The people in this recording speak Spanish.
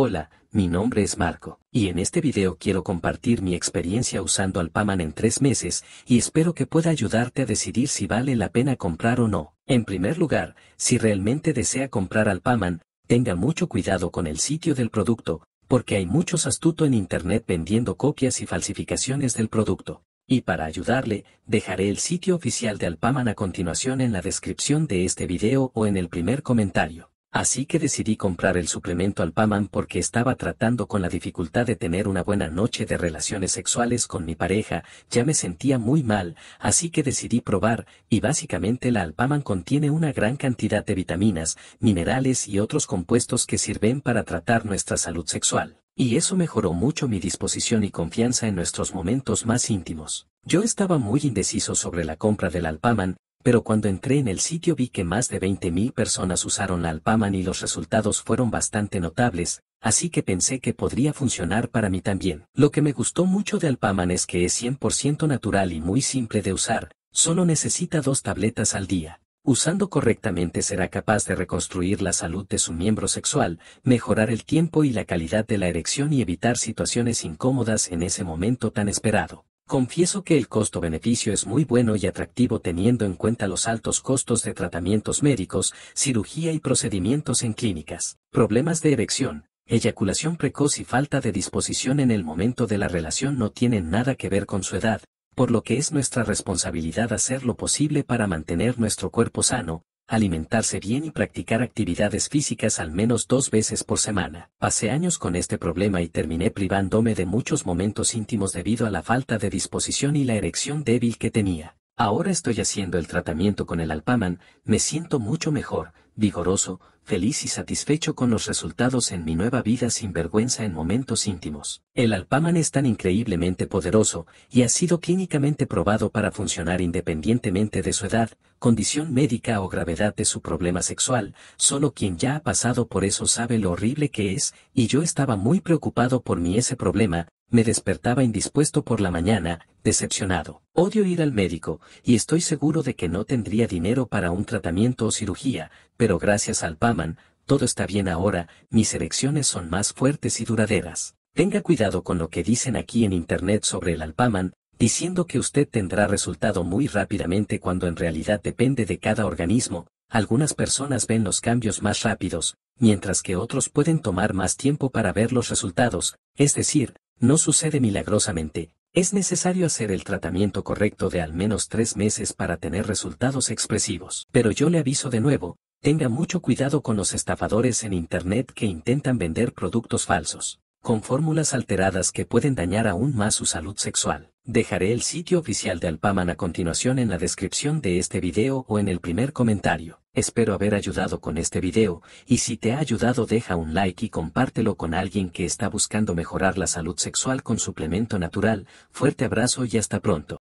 Hola, mi nombre es Marco, y en este video quiero compartir mi experiencia usando Alpaman en tres meses, y espero que pueda ayudarte a decidir si vale la pena comprar o no. En primer lugar, si realmente desea comprar Alpaman, tenga mucho cuidado con el sitio del producto, porque hay muchos astutos en Internet vendiendo copias y falsificaciones del producto. Y para ayudarle, dejaré el sitio oficial de Alpaman a continuación en la descripción de este video o en el primer comentario. Así que decidí comprar el suplemento Alpaman porque estaba tratando con la dificultad de tener una buena noche de relaciones sexuales con mi pareja, ya me sentía muy mal, así que decidí probar, y básicamente la Alpaman contiene una gran cantidad de vitaminas, minerales y otros compuestos que sirven para tratar nuestra salud sexual. Y eso mejoró mucho mi disposición y confianza en nuestros momentos más íntimos. Yo estaba muy indeciso sobre la compra del Alpaman, pero cuando entré en el sitio vi que más de 20.000 personas usaron la Alpaman y los resultados fueron bastante notables, así que pensé que podría funcionar para mí también. Lo que me gustó mucho de Alpaman es que es 100% natural y muy simple de usar, solo necesita dos tabletas al día. Usando correctamente será capaz de reconstruir la salud de su miembro sexual, mejorar el tiempo y la calidad de la erección y evitar situaciones incómodas en ese momento tan esperado. Confieso que el costo-beneficio es muy bueno y atractivo teniendo en cuenta los altos costos de tratamientos médicos, cirugía y procedimientos en clínicas, problemas de erección, eyaculación precoz y falta de disposición en el momento de la relación no tienen nada que ver con su edad, por lo que es nuestra responsabilidad hacer lo posible para mantener nuestro cuerpo sano, alimentarse bien y practicar actividades físicas al menos dos veces por semana. Pasé años con este problema y terminé privándome de muchos momentos íntimos debido a la falta de disposición y la erección débil que tenía. Ahora estoy haciendo el tratamiento con el Alpaman, me siento mucho mejor, vigoroso, feliz y satisfecho con los resultados en mi nueva vida sin vergüenza en momentos íntimos. El Alpaman es tan increíblemente poderoso y ha sido clínicamente probado para funcionar independientemente de su edad, condición médica o gravedad de su problema sexual, solo quien ya ha pasado por eso sabe lo horrible que es, y yo estaba muy preocupado por mí ese problema, me despertaba indispuesto por la mañana, decepcionado. Odio ir al médico, y estoy seguro de que no tendría dinero para un tratamiento o cirugía, pero gracias al Alpaman, todo está bien ahora, mis erecciones son más fuertes y duraderas. Tenga cuidado con lo que dicen aquí en Internet sobre el Alpaman, diciendo que usted tendrá resultado muy rápidamente cuando en realidad depende de cada organismo. Algunas personas ven los cambios más rápidos, mientras que otros pueden tomar más tiempo para ver los resultados, es decir, no sucede milagrosamente, es necesario hacer el tratamiento correcto de al menos tres meses para tener resultados expresivos. Pero yo le aviso de nuevo, tenga mucho cuidado con los estafadores en Internet que intentan vender productos falsos, con fórmulas alteradas que pueden dañar aún más su salud sexual. Dejaré el sitio oficial de Alpaman a continuación en la descripción de este video o en el primer comentario. Espero haber ayudado con este video, y si te ha ayudado deja un like y compártelo con alguien que está buscando mejorar la salud sexual con suplemento natural. Fuerte abrazo y hasta pronto.